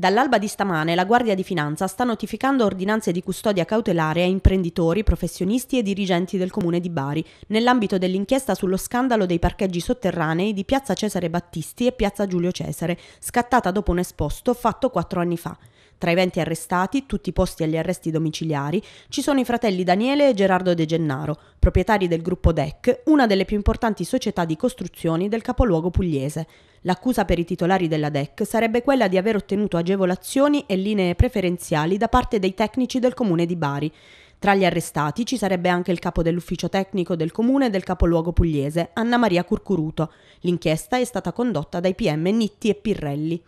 Dall'alba di stamane la Guardia di Finanza sta notificando ordinanze di custodia cautelare a imprenditori, professionisti e dirigenti del comune di Bari, nell'ambito dell'inchiesta sullo scandalo dei parcheggi sotterranei di Piazza Cesare Battisti e Piazza Giulio Cesare, scattata dopo un esposto fatto quattro anni fa. Tra i 20 arrestati, tutti posti agli arresti domiciliari, ci sono i fratelli Daniele e Gerardo De Gennaro, proprietari del gruppo DEC, una delle più importanti società di costruzioni del capoluogo pugliese. L'accusa per i titolari della DEC sarebbe quella di aver ottenuto agevolazioni e linee preferenziali da parte dei tecnici del comune di Bari. Tra gli arrestati ci sarebbe anche il capo dell'ufficio tecnico del comune del capoluogo pugliese, Anna Maria Curcuruto. L'inchiesta è stata condotta dai PM Nitti e Pirrelli.